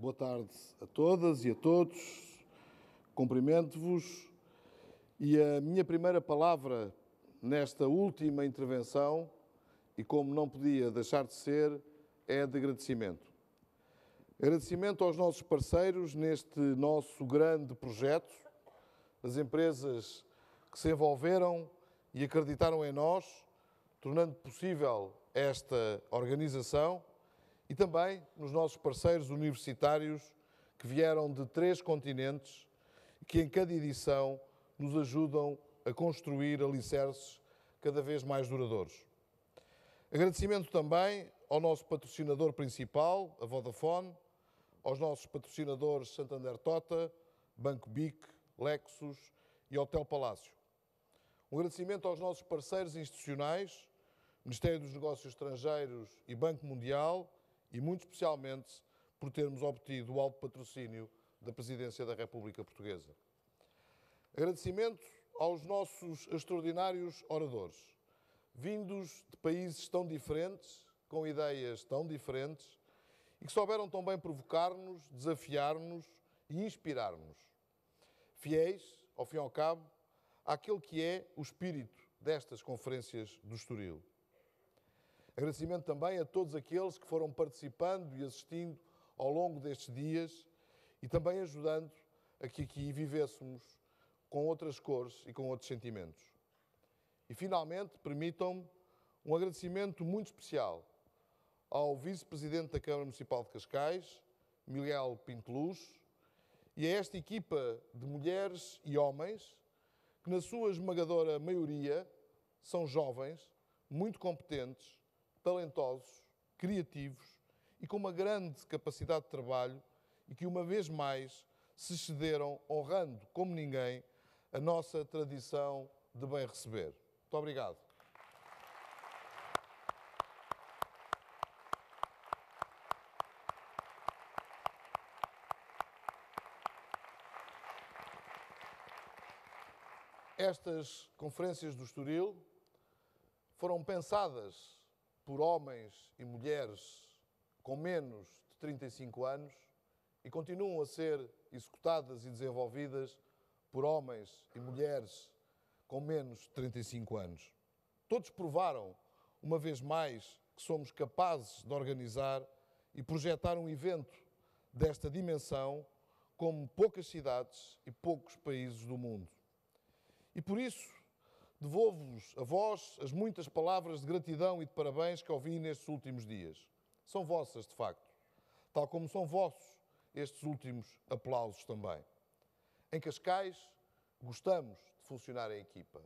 Boa tarde a todas e a todos. Cumprimento-vos. E a minha primeira palavra nesta última intervenção, e como não podia deixar de ser, é de agradecimento. Agradecimento aos nossos parceiros neste nosso grande projeto, as empresas que se envolveram e acreditaram em nós, tornando possível esta organização e também nos nossos parceiros universitários que vieram de três continentes e que em cada edição nos ajudam a construir alicerces cada vez mais duradouros. Agradecimento também ao nosso patrocinador principal, a Vodafone, aos nossos patrocinadores Santander Tota, Banco BIC, Lexus e Hotel Palácio. Um agradecimento aos nossos parceiros institucionais, Ministério dos Negócios Estrangeiros e Banco Mundial, e muito especialmente por termos obtido o alto patrocínio da Presidência da República Portuguesa. Agradecimento aos nossos extraordinários oradores, vindos de países tão diferentes, com ideias tão diferentes, e que souberam também provocar-nos, desafiar-nos e inspirar-nos. Fiéis, ao fim e ao cabo, àquele que é o espírito destas conferências do Estoril. Agradecimento também a todos aqueles que foram participando e assistindo ao longo destes dias e também ajudando a que aqui vivêssemos com outras cores e com outros sentimentos. E finalmente, permitam-me um agradecimento muito especial ao Vice-Presidente da Câmara Municipal de Cascais, Miguel Pinteluz, e a esta equipa de mulheres e homens que, na sua esmagadora maioria, são jovens, muito competentes talentosos, criativos e com uma grande capacidade de trabalho e que, uma vez mais, se cederam honrando, como ninguém, a nossa tradição de bem receber. Muito obrigado. Estas conferências do Estoril foram pensadas por homens e mulheres com menos de 35 anos e continuam a ser executadas e desenvolvidas por homens e mulheres com menos de 35 anos. Todos provaram, uma vez mais, que somos capazes de organizar e projetar um evento desta dimensão como poucas cidades e poucos países do mundo. E por isso Devolvo-vos a vós as muitas palavras de gratidão e de parabéns que ouvi nestes últimos dias. São vossas, de facto, tal como são vossos estes últimos aplausos também. Em Cascais, gostamos de funcionar em equipa.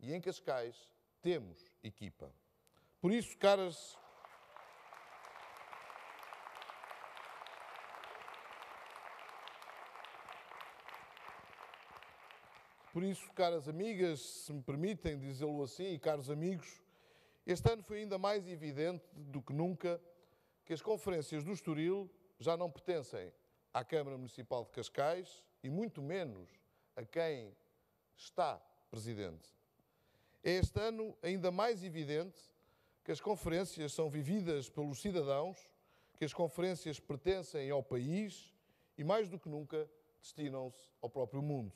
E em Cascais, temos equipa. Por isso, caras Por isso, caras amigas, se me permitem dizê-lo assim, e caros amigos, este ano foi ainda mais evidente do que nunca que as conferências do Estoril já não pertencem à Câmara Municipal de Cascais e muito menos a quem está presidente. É este ano ainda mais evidente que as conferências são vividas pelos cidadãos, que as conferências pertencem ao país e, mais do que nunca, destinam-se ao próprio mundo.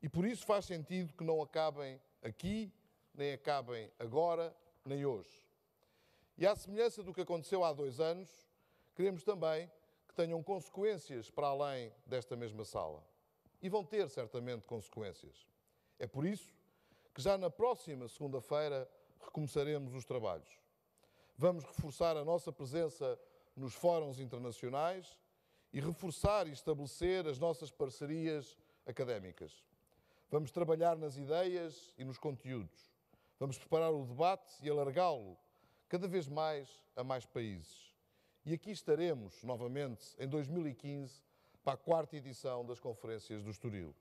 E por isso faz sentido que não acabem aqui, nem acabem agora, nem hoje. E à semelhança do que aconteceu há dois anos, queremos também que tenham consequências para além desta mesma sala. E vão ter certamente consequências. É por isso que já na próxima segunda-feira recomeçaremos os trabalhos. Vamos reforçar a nossa presença nos fóruns internacionais e reforçar e estabelecer as nossas parcerias académicas. Vamos trabalhar nas ideias e nos conteúdos. Vamos preparar o debate e alargá-lo cada vez mais a mais países. E aqui estaremos novamente em 2015 para a quarta edição das Conferências do Estoril.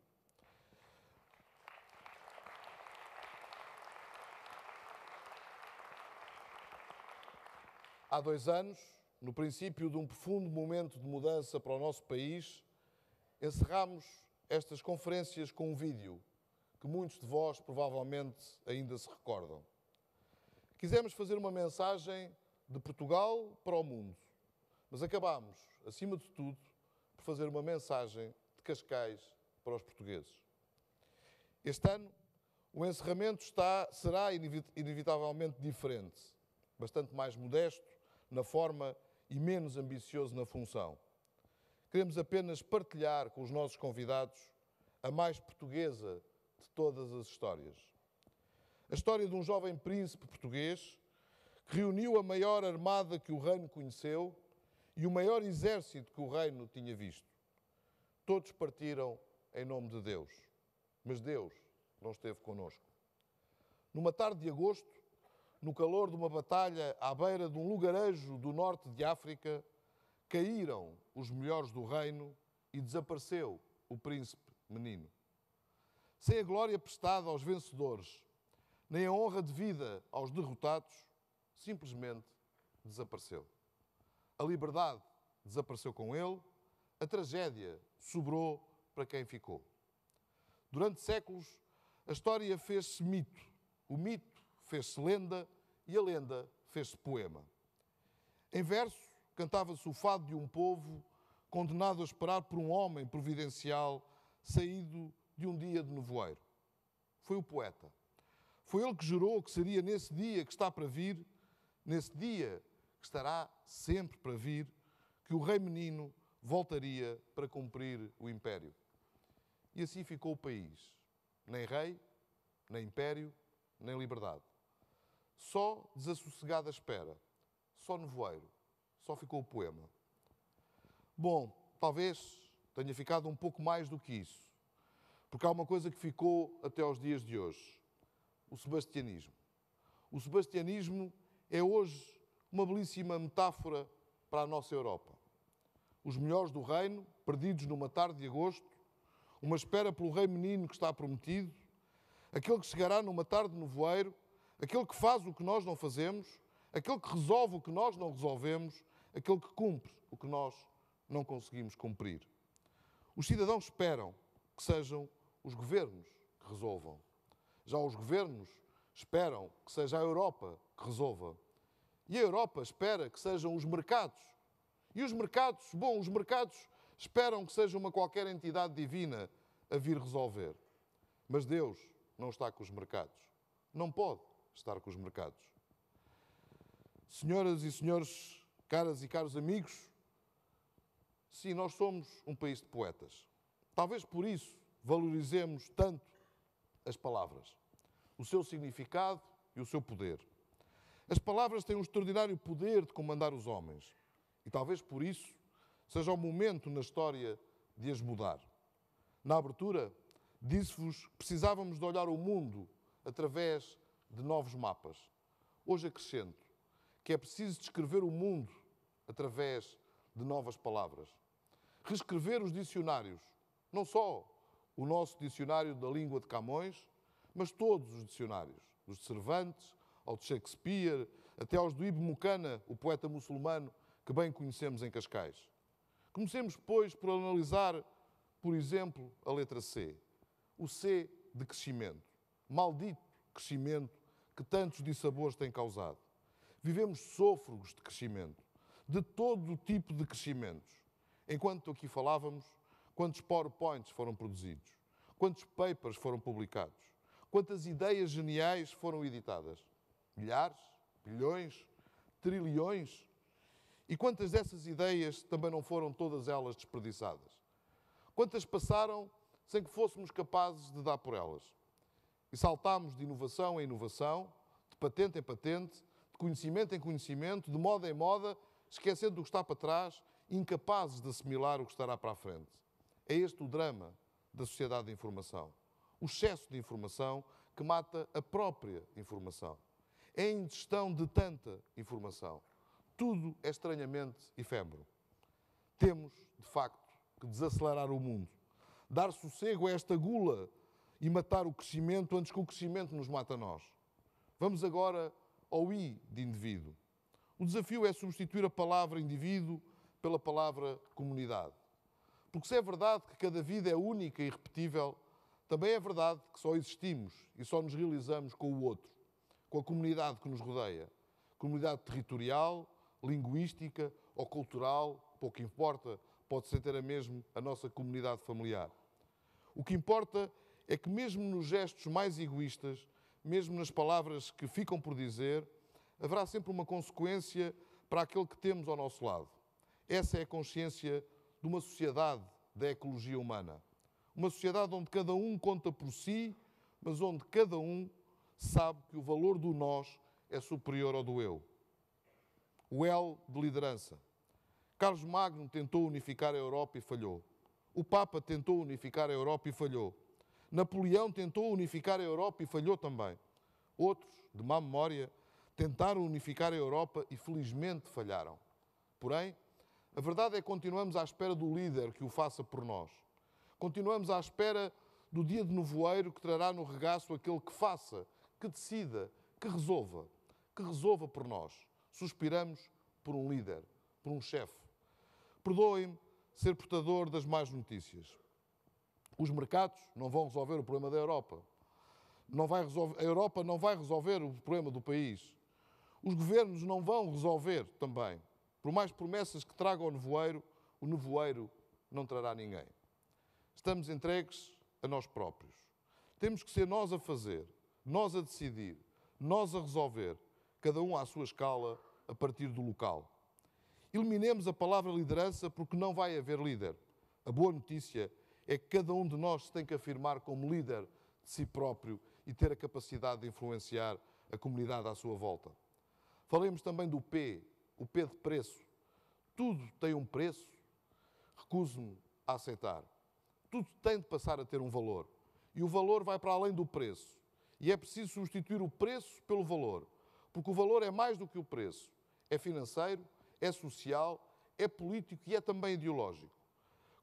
Há dois anos, no princípio de um profundo momento de mudança para o nosso país, encerramos estas conferências com um vídeo, que muitos de vós provavelmente ainda se recordam. Quisemos fazer uma mensagem de Portugal para o mundo, mas acabamos, acima de tudo, por fazer uma mensagem de Cascais para os portugueses. Este ano, o encerramento está, será inevitavelmente diferente, bastante mais modesto na forma e menos ambicioso na função. Queremos apenas partilhar com os nossos convidados a mais portuguesa de todas as histórias. A história de um jovem príncipe português que reuniu a maior armada que o reino conheceu e o maior exército que o reino tinha visto. Todos partiram em nome de Deus, mas Deus não esteve conosco. Numa tarde de agosto, no calor de uma batalha à beira de um lugarejo do norte de África, Caíram os melhores do reino e desapareceu o príncipe menino. Sem a glória prestada aos vencedores, nem a honra devida aos derrotados, simplesmente desapareceu. A liberdade desapareceu com ele, a tragédia sobrou para quem ficou. Durante séculos, a história fez-se mito, o mito fez-se lenda e a lenda fez-se poema. Em verso, cantava-se o fado de um povo condenado a esperar por um homem providencial saído de um dia de nevoeiro. Foi o poeta. Foi ele que jurou que seria nesse dia que está para vir, nesse dia que estará sempre para vir, que o rei menino voltaria para cumprir o império. E assim ficou o país. Nem rei, nem império, nem liberdade. Só desassossegada espera, só nevoeiro, só ficou o poema. Bom, talvez tenha ficado um pouco mais do que isso, porque há uma coisa que ficou até aos dias de hoje: o sebastianismo. O sebastianismo é hoje uma belíssima metáfora para a nossa Europa. Os melhores do reino, perdidos numa tarde de agosto, uma espera pelo rei menino que está prometido, aquele que chegará numa tarde no voeiro, aquele que faz o que nós não fazemos, aquele que resolve o que nós não resolvemos, aquele que cumpre o que nós não conseguimos cumprir. Os cidadãos esperam que sejam os governos que resolvam. Já os governos esperam que seja a Europa que resolva. E a Europa espera que sejam os mercados. E os mercados, bom, os mercados esperam que seja uma qualquer entidade divina a vir resolver. Mas Deus não está com os mercados. Não pode estar com os mercados. Senhoras e senhores, caras e caros amigos, sim, nós somos um país de poetas. Talvez por isso valorizemos tanto as palavras, o seu significado e o seu poder. As palavras têm um extraordinário poder de comandar os homens e talvez por isso seja o momento na história de as mudar. Na abertura, disse-vos que precisávamos de olhar o mundo através de novos mapas. Hoje acrescento: que é preciso descrever o mundo através de novas palavras. Reescrever os dicionários, não só o nosso dicionário da língua de Camões, mas todos os dicionários, dos de Cervantes, ao de Shakespeare, até aos do Ibn Mucana, o poeta muçulmano que bem conhecemos em Cascais. Comecemos, pois, por analisar, por exemplo, a letra C, o C de crescimento, maldito crescimento que tantos dissabores tem causado. Vivemos sôfregos de crescimento, de todo o tipo de crescimentos. Enquanto aqui falávamos, quantos PowerPoints foram produzidos, quantos papers foram publicados, quantas ideias geniais foram editadas. Milhares, bilhões, trilhões. E quantas dessas ideias também não foram todas elas desperdiçadas? Quantas passaram sem que fôssemos capazes de dar por elas? E saltámos de inovação em inovação, de patente em patente, de conhecimento em conhecimento, de moda em moda, esquecendo o que está para trás, incapazes de assimilar o que estará para a frente. É este o drama da sociedade de informação. O excesso de informação que mata a própria informação. É a ingestão de tanta informação. Tudo é estranhamente efêmero. Temos, de facto, que desacelerar o mundo, dar sossego a esta gula e matar o crescimento antes que o crescimento nos mate a nós. Vamos agora ou I de indivíduo. O desafio é substituir a palavra indivíduo pela palavra comunidade. Porque se é verdade que cada vida é única e repetível, também é verdade que só existimos e só nos realizamos com o outro, com a comunidade que nos rodeia. Comunidade territorial, linguística ou cultural, pouco importa, pode ser ter a mesmo a nossa comunidade familiar. O que importa é que, mesmo nos gestos mais egoístas, mesmo nas palavras que ficam por dizer, haverá sempre uma consequência para aquele que temos ao nosso lado. Essa é a consciência de uma sociedade da ecologia humana. Uma sociedade onde cada um conta por si, mas onde cada um sabe que o valor do nós é superior ao do eu. O L de liderança. Carlos Magno tentou unificar a Europa e falhou. O Papa tentou unificar a Europa e falhou. Napoleão tentou unificar a Europa e falhou também. Outros, de má memória, tentaram unificar a Europa e felizmente falharam. Porém, a verdade é que continuamos à espera do líder que o faça por nós. Continuamos à espera do dia de nevoeiro que trará no regaço aquele que faça, que decida, que resolva, que resolva por nós. Suspiramos por um líder, por um chefe. Perdoem-me ser portador das más notícias. Os mercados não vão resolver o problema da Europa. Não vai resolver, a Europa não vai resolver o problema do país. Os governos não vão resolver também. Por mais promessas que traga o nevoeiro, o nevoeiro não trará ninguém. Estamos entregues a nós próprios. Temos que ser nós a fazer, nós a decidir, nós a resolver, cada um à sua escala, a partir do local. Eliminemos a palavra liderança porque não vai haver líder. A boa notícia é é que cada um de nós tem que afirmar como líder de si próprio e ter a capacidade de influenciar a comunidade à sua volta. Falemos também do P, o P de preço. Tudo tem um preço, recuso-me a aceitar. Tudo tem de passar a ter um valor. E o valor vai para além do preço. E é preciso substituir o preço pelo valor. Porque o valor é mais do que o preço. É financeiro, é social, é político e é também ideológico.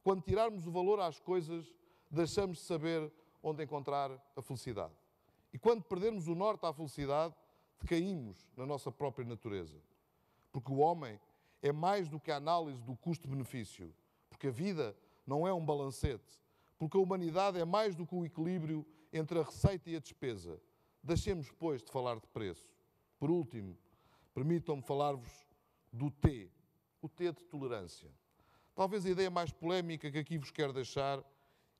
Quando tirarmos o valor às coisas, deixamos de saber onde encontrar a felicidade. E quando perdermos o norte à felicidade, decaímos na nossa própria natureza. Porque o homem é mais do que a análise do custo-benefício, porque a vida não é um balancete, porque a humanidade é mais do que o equilíbrio entre a receita e a despesa. Deixemos, pois, de falar de preço. Por último, permitam-me falar-vos do T, o T de tolerância. Talvez a ideia mais polémica que aqui vos quero deixar,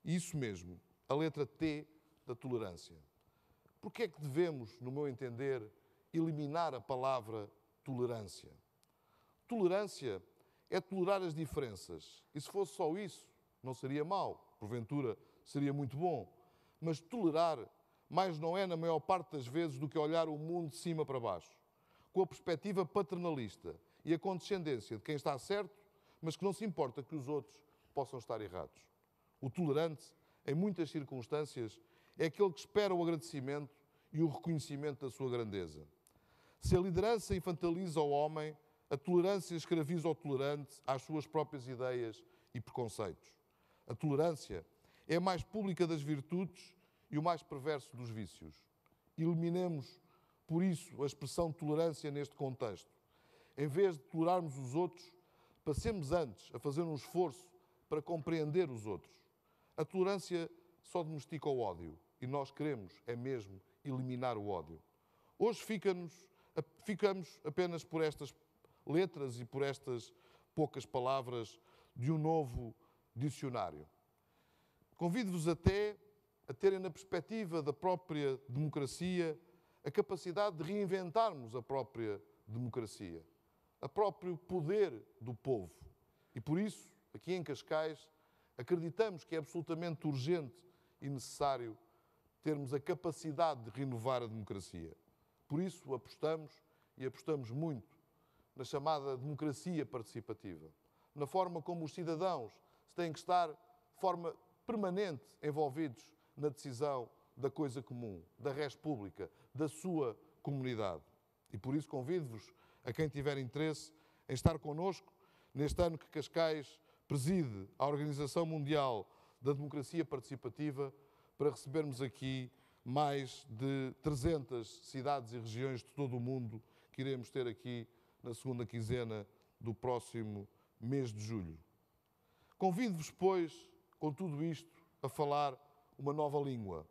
isso mesmo, a letra T da tolerância. Por que é que devemos, no meu entender, eliminar a palavra tolerância? Tolerância é tolerar as diferenças. E se fosse só isso, não seria mal, porventura seria muito bom. Mas tolerar mais não é, na maior parte das vezes, do que olhar o mundo de cima para baixo, com a perspectiva paternalista e a condescendência de quem está certo mas que não se importa que os outros possam estar errados. O tolerante, em muitas circunstâncias, é aquele que espera o agradecimento e o reconhecimento da sua grandeza. Se a liderança infantiliza o homem, a tolerância escraviza o tolerante às suas próprias ideias e preconceitos. A tolerância é a mais pública das virtudes e o mais perverso dos vícios. Eliminemos, por isso, a expressão tolerância neste contexto. Em vez de tolerarmos os outros, Passemos antes a fazer um esforço para compreender os outros. A tolerância só domestica o ódio e nós queremos, é mesmo, eliminar o ódio. Hoje fica ficamos apenas por estas letras e por estas poucas palavras de um novo dicionário. Convido-vos até a terem na perspectiva da própria democracia a capacidade de reinventarmos a própria democracia a próprio poder do povo. E por isso, aqui em Cascais, acreditamos que é absolutamente urgente e necessário termos a capacidade de renovar a democracia. Por isso apostamos e apostamos muito na chamada democracia participativa, na forma como os cidadãos têm que estar de forma permanente envolvidos na decisão da coisa comum, da res pública, da sua comunidade. E por isso convido-vos a quem tiver interesse em estar conosco neste ano que Cascais preside a Organização Mundial da Democracia Participativa para recebermos aqui mais de 300 cidades e regiões de todo o mundo que iremos ter aqui na segunda quinzena do próximo mês de julho. Convido-vos, pois, com tudo isto, a falar uma nova língua.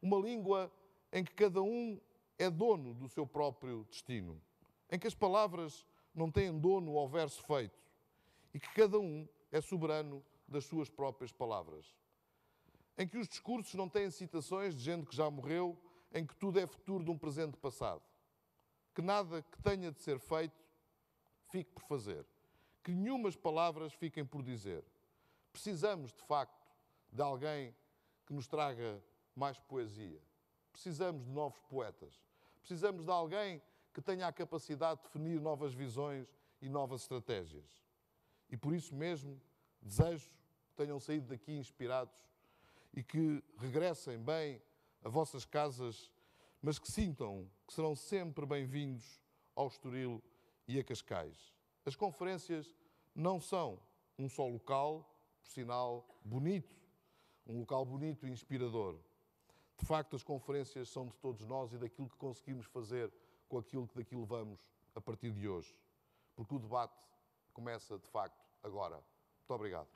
Uma língua em que cada um é dono do seu próprio destino em que as palavras não têm dono ao verso feito e que cada um é soberano das suas próprias palavras. Em que os discursos não têm citações de gente que já morreu, em que tudo é futuro de um presente passado. Que nada que tenha de ser feito fique por fazer. Que nenhumas palavras fiquem por dizer. Precisamos, de facto, de alguém que nos traga mais poesia. Precisamos de novos poetas. Precisamos de alguém que tenha a capacidade de definir novas visões e novas estratégias. E por isso mesmo desejo que tenham saído daqui inspirados e que regressem bem a vossas casas, mas que sintam que serão sempre bem-vindos ao Estoril e a Cascais. As conferências não são um só local, por sinal bonito, um local bonito e inspirador. De facto, as conferências são de todos nós e daquilo que conseguimos fazer com aquilo que daqui levamos a partir de hoje, porque o debate começa de facto agora. Muito obrigado.